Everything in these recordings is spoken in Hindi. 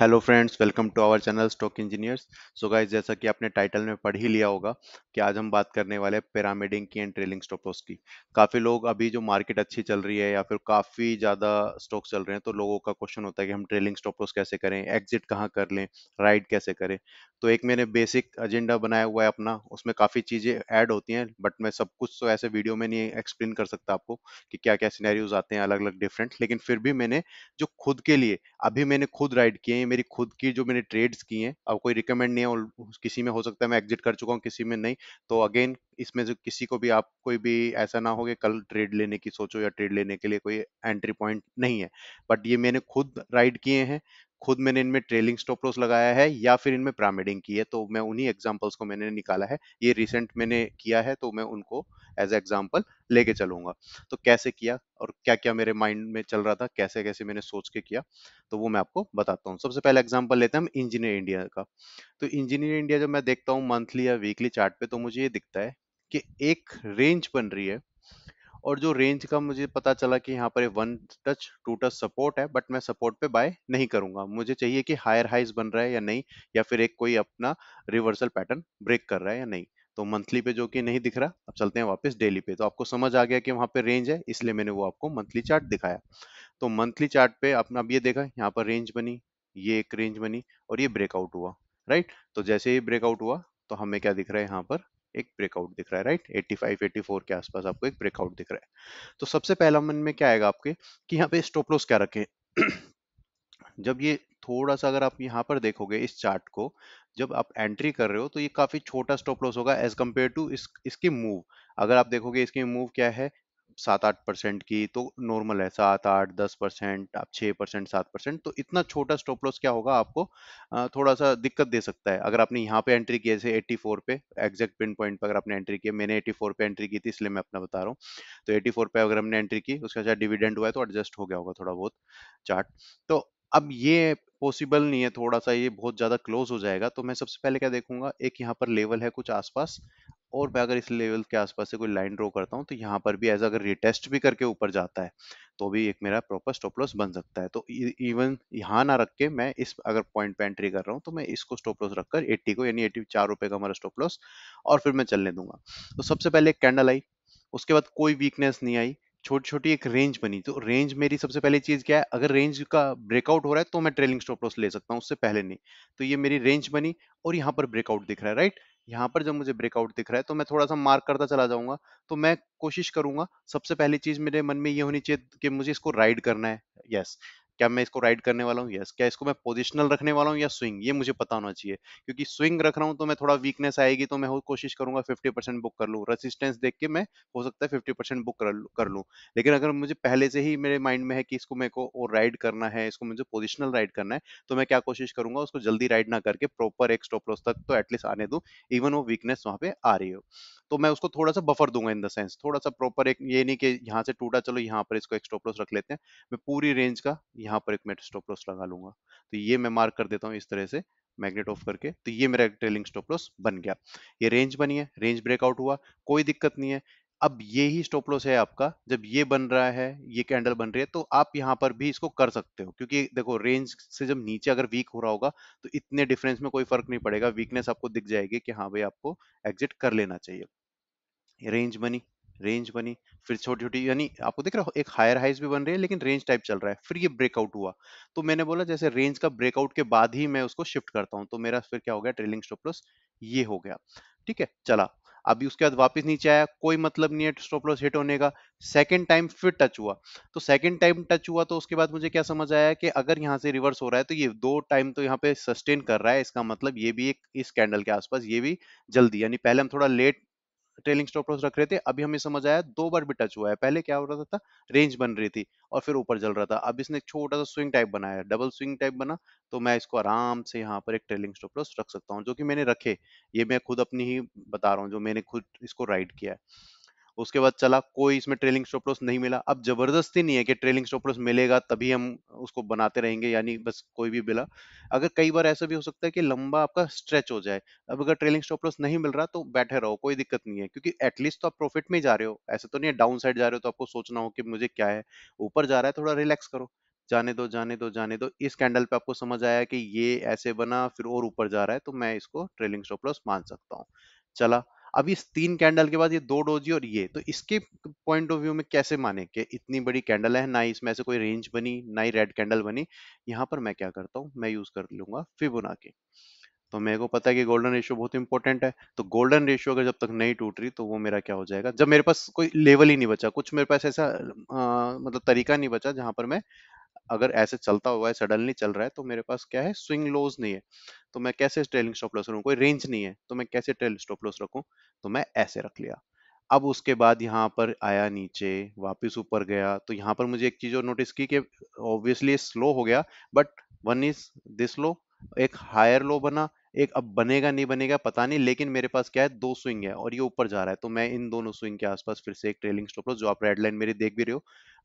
Hello friends welcome to our channel stock engineers so guys जैसा कि आपने टाइटल में पढ़ ही लिया होगा कि आज हम बात करने वाले हैं की एंड ट्रेलिंग स्टॉप लॉस की काफ़ी लोग अभी जो मार्केट अच्छी चल रही है या फिर काफ़ी ज़्यादा स्टॉक चल रहे हैं तो लोगों का क्वेश्चन होता है कि हम ट्रेलिंग स्टॉप लॉस कैसे करें एग्जिट कहाँ कर लें राइड कैसे करें तो एक मैंने बेसिक एजेंडा बनाया हुआ है अपना उसमें काफ़ी चीज़ें ऐड होती हैं बट मैं सब कुछ तो ऐसे वीडियो में नहीं एक्सप्लेन कर सकता आपको कि क्या क्या सिनेरियोज आते हैं अलग अलग डिफरेंट लेकिन फिर भी मैंने जो खुद के लिए अभी मैंने खुद राइड किए मेरी खुद की जो मैंने ट्रेड्स की हैं अब कोई रिकमेंड नहीं है और किसी में हो सकता है मैं एग्जिट कर चुका हूँ किसी में नहीं तो अगेन इसमें से किसी को भी आप कोई भी ऐसा ना हो कि कल ट्रेड लेने की सोचो या ट्रेड लेने के लिए कोई एंट्री पॉइंट नहीं है बट ये मैंने खुद राइड किए हैं खुद मैंने इनमें ट्रेलिंग स्टॉप लॉस लगाया है या फिर इनमें प्रामिडिंग की है तो मैं उन्हीं एग्जाम्पल्स को मैंने निकाला है ये रिसेंट मैंने किया है तो मैं उनको एज एग्जाम्पल लेके चलूंगा तो कैसे किया और क्या क्या मेरे माइंड में चल रहा था कैसे कैसे मैंने सोच के किया तो वो मैं आपको बताता हूँ सबसे पहले एग्जाम्पल लेते हैं हम इंजीनियर इंडिया का तो इंजीनियर इंडिया जब मैं देखता हूँ मंथली या वीकली चार्ट पे तो मुझे ये दिखता है कि एक रेंज बन रही है और जो रेंज का मुझे पता चला कि यहाँ पर one touch two touch support है बट मैं सपोर्ट पे बाय नहीं करूंगा मुझे चाहिए कि हायर हाइज बन रहा है या नहीं या फिर एक कोई अपना रिवर्सल पैटर्न ब्रेक कर रहा है या नहीं तो मंथली पे जो कि नहीं दिख रहा अब चलते हैं वापस डेली पे तो आपको समझ आ गया कि वहां पे रेंज है इसलिए मैंने वो आपको मंथली चार्ट दिखाया तो मंथली चार्ट पे आपने अब ये देखा यहाँ पर रेंज बनी ये एक रेंज बनी और ये ब्रेकआउट हुआ राइट तो जैसे ही ब्रेकआउट हुआ तो हमें क्या दिख रहा है यहाँ पर एक ब्रेकआउट दिख रहा है राइट 85 84 के आसपास आपको एक ब्रेकआउट दिख रहा है तो सबसे पहला मन में क्या आएगा आपके कि यहाँ पे स्टॉप लॉस क्या रखें जब ये थोड़ा सा अगर आप यहाँ पर देखोगे इस चार्ट को जब आप एंट्री कर रहे हो तो ये काफी छोटा स्टॉप लॉस होगा एज कम्पेयर टू इस, इसकी मूव अगर आप देखोगे इसकी मूव क्या है सात आठ परसेंट की तो नॉर्मल है सात आठ दस परसेंट आप छः परसेंट सात परसेंट तो इतना छोटा स्टॉप लॉस क्या होगा आपको थोड़ा सा दिक्कत दे सकता है अगर आपने यहाँ पे एंट्री किया जैसे एट्टी फोर पे एग्जैक्ट पिन पॉइंट पर अगर आपने एंट्री किया मैंने फोर पे एंट्री की थी इसलिए मैं अपना बता रहा हूँ तो फोर पे अगर हमने एंट्री की उसका साथ डिविडेंड हुआ है तो एडजस्ट हो गया होगा थोड़ा बहुत चार्ट तो अब ये पॉसिबल नहीं है थोड़ा सा ये बहुत ज़्यादा क्लोज हो जाएगा तो मैं सबसे पहले क्या देखूंगा एक यहाँ पर लेवल है कुछ आसपास और मैं अगर इस लेवल के आसपास से कोई लाइन ड्रॉ करता हूँ तो यहाँ पर भी एज अगर रिटेस्ट भी करके ऊपर जाता है तो भी एक मेरा प्रॉपर स्टॉप लॉस बन सकता है तो इवन e, यहाँ ना रख के मैं इस अगर पॉइंट पे एंट्री कर रहा हूँ तो मैं इसको स्टॉप लॉस रखकर 80 को यानी एट्टी चार रुपये का हमारा स्टॉप लॉस और फिर मैं चलने दूंगा तो सबसे पहले एक कैंडल आई उसके बाद कोई वीकनेस नहीं आई छोटी छोटी एक रेंज बनी तो रेंज मेरी सबसे पहली चीज क्या है अगर रेंज का ब्रेकआउट हो रहा है तो मैं ट्रेलिंग स्टॉप लॉस ले सकता हूँ उससे पहले नहीं तो ये मेरी रेंज बनी और यहाँ पर ब्रेकआउट दिख रहा है राइट यहाँ पर जब मुझे ब्रेकआउट दिख रहा है तो मैं थोड़ा सा मार्क करता चला जाऊंगा तो मैं कोशिश करूंगा सबसे पहली चीज मेरे मन में ये होनी चाहिए कि मुझे इसको राइड करना है यस yes. क्या मैं इसको राइड करने वाला हूँ यस क्या इसको मैं पोजिशनल रखने वाला हूँ या स्विंग ये मुझे पता होना चाहिए क्योंकि स्विंग रख रहा हूँ तो मैं थोड़ा वीकनेस आएगी तो मैं कोशिश करूंगा फिफ्टी परसेंट बुक कर लूँ रेसिस्टेंस देख के मैं हो सकता है फिफ्टी परसेंट बुक कर लूँ लेकिन अगर मुझे पहले से ही मेरे माइंड में है कि इसको मेरे को और राइड करना है इसको मुझे पोजिशनल राइड करना है तो मैं क्या कोशिश करूंगा उसको जल्दी राइड ना करके प्रॉपर एक स्टॉप लॉस तक तो एटलीस्ट आने दूँ इवन वो वीकनेस वहाँ पे आ रही हो तो मैं उसको थोड़ा सा बफर दूंगा इन द सेंस थोड़ा सा प्रॉपर एक ये नहीं कि यहाँ से टूटा चलो यहाँ पर इसको एक स्टॉप लॉस रख लेते हैं मैं पूरी रेंज का यहाँ पर एक मैं स्टॉप लॉस लगा लूंगा तो ये मैं मार्क कर देता हूँ इस तरह से मैग्नेट ऑफ करके तो ये मेरा ट्रेलिंग स्टॉप लॉस बन गया ये रेंज बनी है रेंज ब्रेकआउट हुआ कोई दिक्कत नहीं है अब ये ही स्टॉप लॉस है आपका जब ये बन रहा है ये कैंडल बन रही है तो आप यहाँ पर भी इसको कर सकते हो क्योंकि देखो रेंज से जब नीचे अगर वीक हो रहा होगा तो इतने डिफरेंस में कोई फर्क नहीं पड़ेगा वीकनेस आपको दिख जाएगी कि हाँ भाई आपको एग्जिट कर लेना चाहिए रेंज बनी रेंज बनी फिर छोटी छोटी यानी आपको देख रहा हो एक हायर हाइज भी बन रही है लेकिन रेंज टाइप चल रहा है फिर ये ब्रेकआउट हुआ तो मैंने बोला जैसे रेंज का ब्रेकआउट के बाद ही मैं उसको शिफ्ट करता हूँ तो मेरा फिर क्या हो गया ट्रेलिंग स्टॉप लॉस ये हो गया ठीक है चला अभी उसके बाद वापस नीचे आया कोई मतलब नहीं है स्टॉप लॉस हिट होने का सेकंड टाइम फिर टच हुआ तो सेकंड टाइम टच हुआ तो उसके बाद मुझे क्या समझ आया कि अगर यहाँ से रिवर्स हो रहा है तो ये दो टाइम तो यहाँ पे सस्टेन कर रहा है इसका मतलब ये भी एक इस कैंडल के आसपास ये भी जल्दी यानी पहले हम थोड़ा लेट ट्रेलिंग स्टॉप लॉस रख रहे थे अभी हमें समझ आया दो बार भी टच हुआ है पहले क्या हो रहा था रेंज बन रही थी और फिर ऊपर चल रहा था अब इसने एक छोटा सा स्विंग टाइप बनाया डबल स्विंग टाइप बना तो मैं इसको आराम से यहाँ पर एक ट्रेलिंग स्टॉप लॉस रख सकता हूँ जो कि मैंने रखे ये मैं खुद अपनी ही बता रहा हूँ जो मैंने खुद इसको राइड किया है उसके बाद चला कोई इसमें ट्रेलिंग स्टॉप लॉस नहीं मिला अब जबरदस्ती नहीं है कि ट्रेलिंग स्टॉप लॉस मिलेगा तभी हम उसको बनाते रहेंगे यानी बस कोई भी मिला अगर कई बार ऐसा भी हो सकता है कि लंबा आपका स्ट्रेच हो जाए अब अगर ट्रेलिंग स्टॉप लॉस नहीं मिल रहा तो बैठे रहो कोई दिक्कत नहीं है क्योंकि एटलीस्ट तो आप प्रॉफिट में ही जा रहे हो ऐसे तो नहीं है डाउन साइड जा रहे हो तो आपको सोचना हो कि मुझे क्या है ऊपर जा रहा है थोड़ा रिलैक्स करो जाने दो जाने दो जाने दो इस कैंडल पे आपको समझ आया कि ये ऐसे बना फिर और ऊपर जा रहा है तो मैं इसको ट्रेलिंग स्टॉप लॉस मान सकता हूँ चला अब इस तीन कैंडल के बाद ये दो डोजी और ये तो इसके पॉइंट ऑफ व्यू में कैसे माने कि इतनी बड़ी कैंडल है ना इसमें से कोई रेंज बनी ना ही रेड कैंडल बनी यहाँ पर मैं क्या करता हूँ मैं यूज कर लूंगा फिबोना के तो मेरे को पता है कि गोल्डन रेशियो बहुत इंपॉर्टेंट है तो गोल्डन रेशियो अगर जब तक नहीं टूट रही तो वो मेरा क्या हो जाएगा जब मेरे पास कोई लेवल ही नहीं बचा कुछ मेरे पास ऐसा आ, मतलब तरीका नहीं बचा जहां पर मैं अगर ऐसे चलता हुआ है सडनली चल रहा है तो मेरे पास क्या है स्विंग लोज नहीं है तो मैं कैसे ट्रेलिंग स्टॉप लॉस रखूँ कोई रेंज नहीं है तो मैं कैसे ट्रेल स्टॉप लॉस रखूँ तो मैं ऐसे रख लिया अब उसके बाद यहाँ पर आया नीचे वापस ऊपर गया तो यहाँ पर मुझे एक चीज़ और नोटिस की कि ऑब्वियसली स्लो हो गया but one is this low एक हायर लो बना एक अब बनेगा नहीं बनेगा पता नहीं लेकिन मेरे पास क्या है दो स्विंग है और ये ऊपर जा रहा है तो मैं इन दोनों स्विंग के आसपास फिर से एक ट्रेलिंग स्टॉप लॉस जो आप रेड लाइन मेरी देख भी रहे हो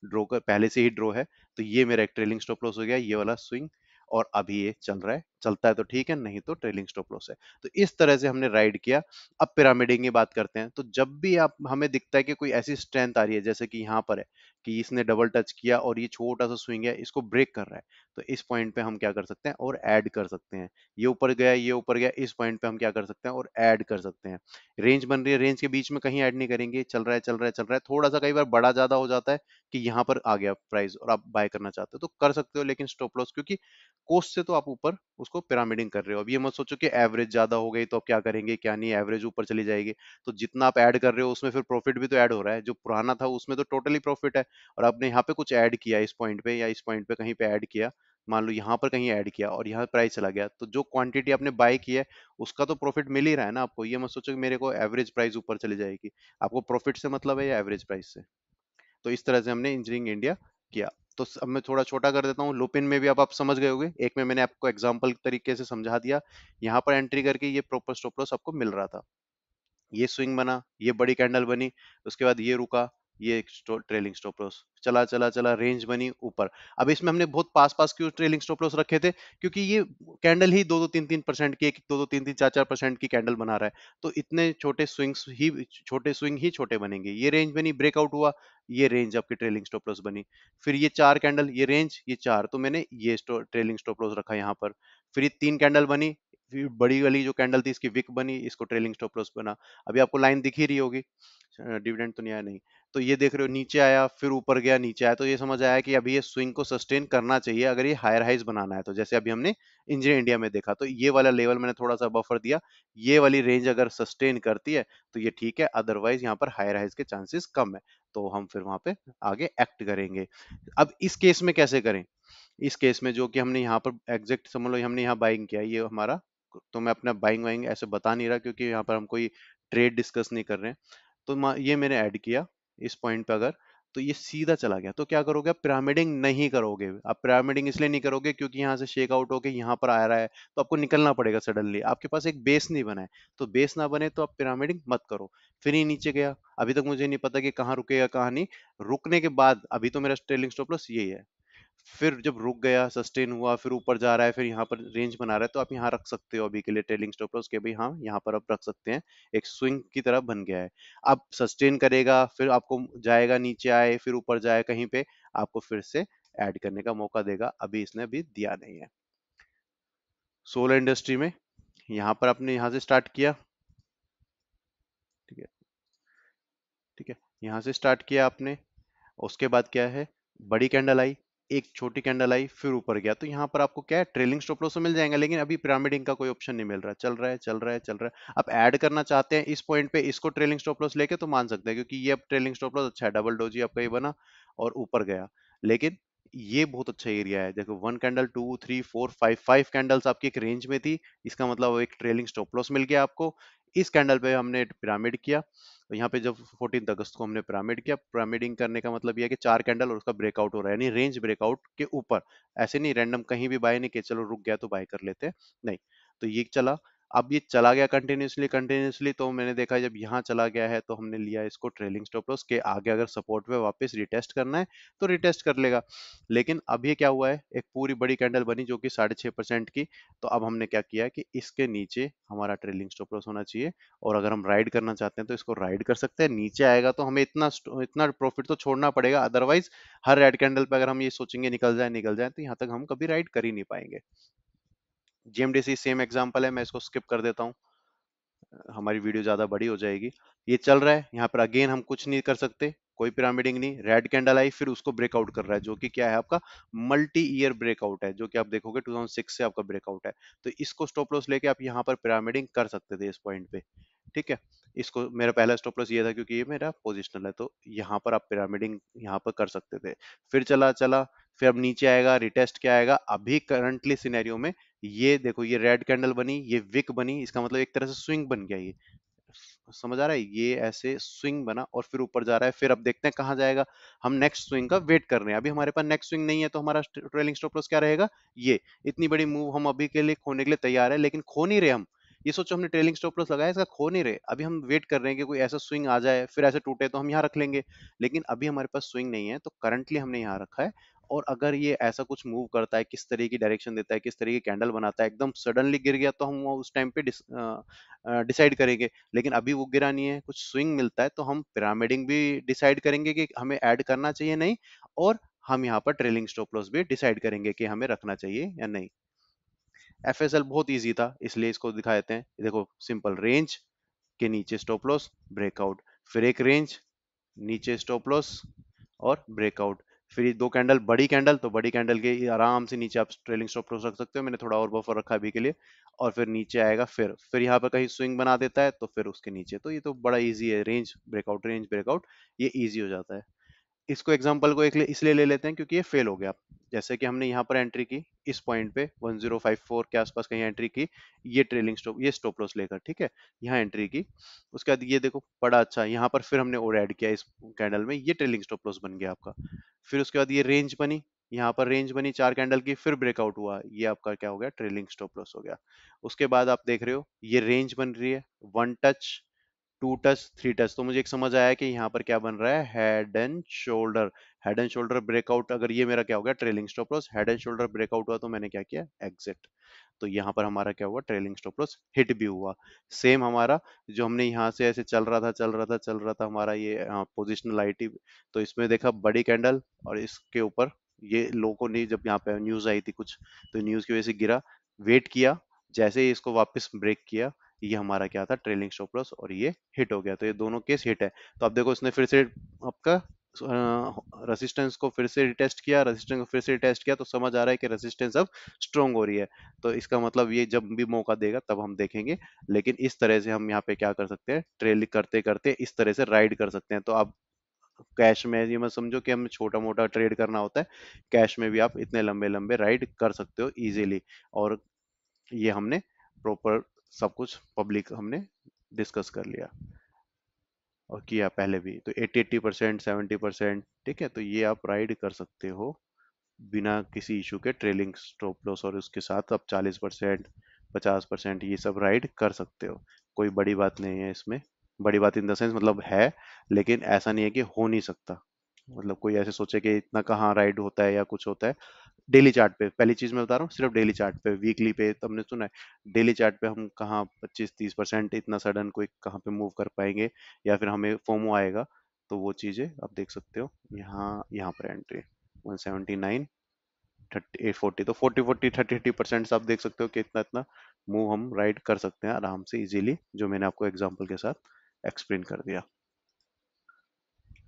ड्रो कर पहले से ही ड्रो है तो ये मेरा एक ट्रेलिंग स्टॉप लॉस हो गया ये वाला स्विंग और अभी ये चल रहा है चलता है तो ठीक है नहीं तो ट्रेलिंग स्टॉप लॉस है तो इस तरह से हमने राइड किया अब पिरामिडिंग की बात करते हैं तो जब भी आप हमें दिखता है कि कोई ऐसी स्ट्रेंथ आ रही है जैसे कि यहाँ पर है कि इसने डबल टच किया और ये छोटा सा स्विंग है इसको ब्रेक कर रहा है तो इस पॉइंट पे हम क्या कर सकते हैं और ऐड कर सकते हैं ये ऊपर गया ये ऊपर गया इस पॉइंट पे हम क्या कर सकते हैं और ऐड कर सकते हैं रेंज बन रही है रेंज के बीच में कहीं ऐड नहीं करेंगे चल रहा है चल रहा है चल रहा है थोड़ा सा कई बार बड़ा ज्यादा हो जाता है कि यहाँ पर आ गया प्राइस और आप बाय करना चाहते हो तो कर सकते हो लेकिन स्टॉप लॉस क्योंकि कोस्ट से तो आप ऊपर उसको उसको पिरामिडिंग कर रहे हो अब ये मत सोचो कि एवरेज ज्यादा हो गई तो अब क्या करेंगे क्या नहीं एवरेज ऊपर चली जाएगी तो जितना आप ऐड कर रहे हो उसमें फिर प्रॉफिट भी तो ऐड हो रहा है जो पुराना था उसमें तो टोटली प्रॉफिट है और आपने यहाँ पे कुछ ऐड किया इस पॉइंट पे या इस पॉइंट पे कहीं पे ऐड किया मान लो यहाँ पर कहीं ऐड किया और यहाँ प्राइस चला गया तो जो क्वांटिटी आपने बाय की है उसका तो प्रॉफिट मिल ही रहा है ना आपको ये मत सोचो कि मेरे को एवरेज प्राइस ऊपर चली जाएगी आपको प्रॉफिट से मतलब है या एवरेज प्राइस से तो इस तरह से हमने इंजीनियरिंग इंडिया किया तो अब मैं थोड़ा छोटा कर देता हूँ लुपिन में भी अब आप समझ गए होंगे एक में मैंने आपको एग्जाम्पल तरीके से समझा दिया यहाँ पर एंट्री करके ये प्रोपर स्टॉप लॉस आपको मिल रहा था ये स्विंग बना ये बड़ी कैंडल बनी उसके बाद ये रुका ये ट्रेलिंग स्टॉप लॉस चला चला चला रेंज बनी ऊपर अब इसमें हमने बहुत पास पास क्यों ट्रेलिंग स्टॉप लॉस रखे थे क्योंकि ये कैंडल ही दो दो तीन तीन परसेंट की एक दो दो तीन तीन चार चार परसेंट की कैंडल बना रहा है तो इतने छोटे स्विंग्स ही छोटे स्विंग ही छोटे बनेंगे ये रेंज बनी ब्रेकआउट हुआ ये रेंज आपकी ट्रेलिंग स्टॉप लॉस बनी फिर ये चार कैंडल ये रेंज ये चार तो मैंने ये ट्रेलिंग स्टॉप लॉस रखा यहाँ पर फिर ये तीन कैंडल बनी बड़ी वाली जो कैंडल थी इसकी विक बनी इसको ट्रेलिंग स्टॉप लॉस बना अभी आपको लाइन दिख ही रही होगी डिविडेंड तो नहीं आया नहीं तो ये देख रहे हो नीचे आया फिर ऊपर गया नीचे आया तो ये समझ आया कि अभी ये स्विंग को सस्टेन करना चाहिए अगर ये हायर हाइज बनाना है तो जैसे अभी हमने इंजीनियर इंडिया में देखा तो ये वाला लेवल मैंने थोड़ा सा बफर दिया ये वाली रेंज अगर सस्टेन करती है तो ये ठीक है अदरवाइज यहाँ पर हायर हाइज के चांसेस कम है तो हम फिर वहां पर आगे एक्ट करेंगे अब इस केस में कैसे करें इस केस में जो कि हमने यहाँ पर एग्जैक्ट समझ लो हमने यहाँ बाइंग किया ये हमारा तो मैं अपना बाइंग वाइंग ऐसे बता नहीं रहा क्योंकि यहाँ पर हम कोई ट्रेड डिस्कस नहीं कर रहे हैं तो ये मैंने ऐड किया इस पॉइंट पे अगर तो ये सीधा चला गया तो क्या करोगे आप पिरामिडिंग नहीं करोगे आप पिरामिडिंग इसलिए नहीं करोगे क्योंकि यहाँ से शेक आउट होकर यहाँ पर आ रहा है तो आपको निकलना पड़ेगा सडनली आपके पास एक बेस नहीं बना है तो बेस ना बने तो आप पिरामिडिंग मत करो फिर ही नीचे गया अभी तक मुझे नहीं पता कि कहाँ रुकेगा कहाँ नहीं रुकने के बाद अभी तो मेरा ट्रेलिंग स्टॉप लॉस यही है फिर जब रुक गया सस्टेन हुआ फिर ऊपर जा रहा है फिर यहाँ पर रेंज बना रहा है तो आप यहाँ रख सकते हो अभी के लिए ट्रेलिंग स्टॉप लॉस के भाई हाँ यहाँ पर आप रख सकते हैं एक स्विंग की तरह बन गया है अब सस्टेन करेगा फिर आपको जाएगा नीचे आए फिर ऊपर जाए कहीं पे आपको फिर से ऐड करने का मौका देगा अभी इसने अभी दिया नहीं है सोलर इंडस्ट्री में यहाँ पर आपने यहाँ से स्टार्ट किया ठीक है ठीक है यहाँ से स्टार्ट किया आपने उसके बाद क्या है बड़ी कैंडल आई एक छोटी कैंडल आई फिर ऊपर गया तो यहाँ पर आपको क्या है ट्रेलिंग स्टॉप लॉस तो मिल जाएगा लेकिन अभी पिरामिडिंग का कोई ऑप्शन नहीं मिल रहा चल रहा है चल रहा है चल रहा है आप ऐड करना चाहते हैं इस पॉइंट पे इसको ट्रेलिंग स्टॉप लॉस लेके तो मान सकते हैं क्योंकि ये अब ट्रेलिंग स्टॉप लॉस अच्छा है डबल डोजी आपका ये बना और ऊपर गया लेकिन ये बहुत अच्छा एरिया है देखो one candle two three four five five candles आपकी एक रेंज में थी इसका मतलब एक ट्रेलिंग स्टॉप लॉस मिल गया आपको इस कैंडल पे हमने पिरामिड किया तो यहाँ पे जब फोर्टीन अगस्त को हमने पिरामिड किया पिरामिडिंग करने का मतलब यह कि चार कैंडल और उसका ब्रेकआउट हो रहा है यानी रेंज ब्रेकआउट के ऊपर ऐसे नहीं रैंडम कहीं भी बाय नहीं किया चलो रुक गया तो बाय कर लेते नहीं तो ये चला अब ये चला गया कंटिन्यूसली कंटिन्यूसली तो मैंने देखा जब यहाँ चला गया है तो हमने लिया इसको ट्रेलिंग स्टॉप लॉस के आगे अगर सपोर्ट पे वापस रिटेस्ट करना है तो रिटेस्ट कर लेगा लेकिन अब ये क्या हुआ है एक पूरी बड़ी कैंडल बनी जो कि साढ़े छः परसेंट की तो अब हमने क्या किया कि इसके नीचे हमारा ट्रेलिंग स्टॉप लॉस होना चाहिए और अगर हम राइड करना चाहते हैं तो इसको राइड कर सकते हैं नीचे आएगा तो हमें इतना इतना प्रॉफिट तो छोड़ना पड़ेगा अदरवाइज हर रेड कैंडल पर अगर हम ये सोचेंगे निकल जाए निकल जाए तो यहाँ तक हम कभी राइड कर ही नहीं पाएंगे जीएमडीसी सेम एग्जाम्पल है मैं इसको स्किप कर देता हूँ हमारी वीडियो ज्यादा बड़ी हो जाएगी ये चल रहा है यहाँ पर अगेन हम कुछ नहीं कर सकते कोई पिरामिडिंग नहीं रेड कैंडल आई फिर उसको ब्रेकआउट कर रहा है जो कि क्या है आपका मल्टी ईयर ब्रेकआउट है जो कि आप देखोगे 2006 से आपका ब्रेकआउट है तो इसको स्टॉप लॉस लेके आप यहाँ पर पिरामिडिंग कर सकते थे इस पॉइंट पे ठीक है इसको मेरा पहला स्टॉप लॉस ये था क्योंकि ये मेरा पोजिशनल है तो यहाँ पर आप पिरामिडिंग यहाँ पर कर सकते थे फिर चला चला फिर अब नीचे आएगा रिटेस्ट क्या आएगा अभी करंटली सिनेरियो में ये देखो ये रेड कैंडल बनी ये विक बनी इसका मतलब एक तरह से स्विंग बन गया ये समझ आ रहा है ये ऐसे स्विंग बना और फिर ऊपर जा रहा है फिर अब देखते हैं कहां जाएगा हम नेक्स्ट स्विंग का वेट कर रहे हैं अभी हमारे पास नेक्स्ट स्विंग नहीं है तो हमारा ट्रेलिंग स्टॉप लॉस क्या रहेगा ये इतनी बड़ी मूव हम अभी के लिए खोने के लिए तैयार है लेकिन खो नहीं रहे हम ये सोचो हमने ट्रेलिंग स्टॉप लॉस लगाया इसका खो नहीं रहे अभी हम वेट कर रहे हैं कि कोई ऐसा स्विंग आ जाए फिर ऐसे टूटे तो हम यहाँ रख लेंगे लेकिन अभी हमारे पास स्विंग नहीं है तो करंटली हमने यहाँ रखा है और अगर ये ऐसा कुछ मूव करता है किस तरह की डायरेक्शन देता है किस तरह की कैंडल बनाता है एकदम सडनली गिर गया तो हम उस टाइम पे डिसाइड करेंगे लेकिन अभी वो गिरा नहीं है कुछ स्विंग मिलता है तो हम पिरामिडिंग भी डिसाइड करेंगे कि हमें ऐड करना चाहिए नहीं और हम यहाँ पर ट्रेलिंग स्टॉप लॉस भी डिसाइड करेंगे कि हमें रखना चाहिए या नहीं एफ बहुत ईजी था इसलिए इसको दिखा देते हैं देखो सिंपल रेंज के नीचे स्टॉप लॉस ब्रेकआउट फिर एक रेंज नीचे स्टॉप लॉस और ब्रेकआउट फिर ये दो कैंडल बड़ी कैंडल तो बड़ी कैंडल के आराम से नीचे आप ट्रेलिंग स्टॉप रोक रख सकते हो मैंने थोड़ा और बफर रखा अभी के लिए और फिर नीचे आएगा फिर फिर यहाँ पर कहीं स्विंग बना देता है तो फिर उसके नीचे तो ये तो बड़ा ईजी है रेंज ब्रेकआउट रेंज ब्रेकआउट ये ईजी हो जाता है इसको एग्जाम्पल को एक इसलिए ले लेते हैं क्योंकि ये फेल हो गया जैसे कि हमने यहाँ पर एंट्री की इस पॉइंट पे 1054 के आसपास कहीं एंट्री की ये ट्रेलिंग स्टॉप ये स्टॉप लॉस लेकर ठीक है यहाँ एंट्री की उसके बाद ये देखो पड़ा अच्छा यहाँ पर फिर हमने और ऐड किया इस कैंडल में ये ट्रेलिंग स्टॉप लॉस बन गया आपका फिर उसके बाद ये रेंज बनी यहाँ पर रेंज बनी चार कैंडल की फिर ब्रेकआउट हुआ ये आपका क्या हो गया ट्रेलिंग स्टॉप लॉस हो गया उसके बाद आप देख रहे हो ये रेंज बन रही है one touch two touch three touch तो मुझे एक समझ आया कि यहाँ पर क्या बन रहा है head and shoulder head and shoulder breakout अगर ये मेरा क्या हो गया trailing stop loss head and shoulder breakout हुआ तो मैंने क्या किया एग्जिट तो यहाँ पर हमारा क्या हुआ ट्रेलिंग स्टॉप लॉस हिट भी हुआ सेम हमारा जो हमने यहाँ से ऐसे चल रहा था चल रहा था चल रहा था हमारा ये पोजिशनल हाँ, आईटी तो इसमें देखा बड़ी कैंडल और इसके ऊपर ये लोगों ने जब यहाँ पे न्यूज आई थी कुछ तो न्यूज की वजह से गिरा वेट किया जैसे ही इसको वापस ब्रेक किया ये हमारा क्या था ट्रेलिंग स्टॉप लॉस और ये हिट हो गया तो ये दोनों केस हिट है तो आप देखो इसने फिर से आपका रेसिस्टेंस को फिर से रिटेस्ट किया रेसिस्टेंस को फिर से रिटेस्ट किया तो समझ आ रहा है कि रेसिस्टेंस अब स्ट्रॉन्ग हो रही है तो इसका मतलब ये जब भी मौका देगा तब हम देखेंगे लेकिन इस तरह से हम यहाँ पे क्या कर सकते हैं ट्रेल करते करते इस तरह से राइड कर सकते हैं तो आप कैश में ये मत समझो कि हमें छोटा मोटा ट्रेड करना होता है कैश में भी आप इतने लंबे लंबे राइड कर सकते हो इजीली और ये हमने प्रॉपर सब कुछ पब्लिक हमने डिस्कस कर लिया और किया पहले भी तो 80 एट्टी परसेंट सेवेंटी परसेंट ठीक है तो ये आप राइड कर सकते हो बिना किसी इशू के ट्रेलिंग स्टॉप लॉस और उसके साथ आप 40 परसेंट पचास परसेंट ये सब राइड कर सकते हो कोई बड़ी बात नहीं है इसमें बड़ी बात इन द सेंस मतलब है लेकिन ऐसा नहीं है कि हो नहीं सकता मतलब कोई ऐसे सोचे कि इतना कहाँ राइड होता है या कुछ होता है डेली चार्ट पे पहली चीज मैं बता रहा हूँ सिर्फ डेली चार्ट पे वीकली पे तुमने सुना है डेली चार्ट पे हम कहा पच्चीस तीस परसेंट इतना सडन कोई कहाँ पे मूव कर पाएंगे या फिर हमें फोमो आएगा तो वो चीजें आप देख सकते हो यहाँ यहाँ पर entry one seventy nine thirty eight forty तो forty forty thirty thirty percent आप देख सकते हो कि इतना इतना मूव हम राइड कर सकते हैं आराम से इजीली जो मैंने आपको एग्जाम्पल के साथ एक्सप्लेन कर दिया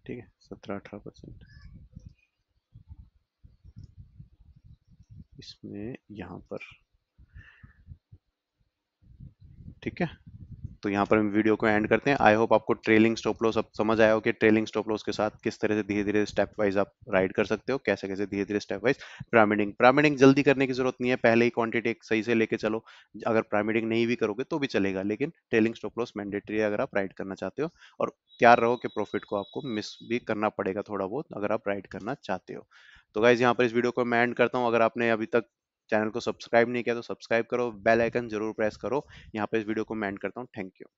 ठीक है सत्रह अठारह परसेंट इसमें यहां पर ठीक है तो यहाँ पर हम वीडियो को एंड करते हैं आई होप आपको ट्रेलिंग स्टॉप लॉस अब समझ आया हो कि ट्रेलिंग स्टॉप लॉस के साथ किस तरह से धीरे धीरे स्टेप वाइज आप राइड कर सकते हो कैसे कैसे धीरे धीरे स्टेप वाइज प्रामिडिंग प्रामिडिंग जल्दी करने की जरूरत नहीं है पहले ही क्वांटिटी सही से लेके चलो अगर प्रामिडिंग नहीं भी करोगे तो भी चलेगा लेकिन ट्रेलिंग स्टॉप लॉस मैंडेटरी है अगर आप राइड करना चाहते हो और तैयार रहो कि प्रॉफिट को आपको मिस भी करना पड़ेगा थोड़ा बहुत अगर आप राइड करना चाहते हो तो गाइज यहाँ पर इस वीडियो को मैं एंड करता हूँ अगर आपने अभी तक चैनल को सब्सक्राइब नहीं किया तो सब्सक्राइब करो बेल आइकन जरूर प्रेस करो यहाँ पे इस वीडियो को मैं एंड करता हूँ थैंक यू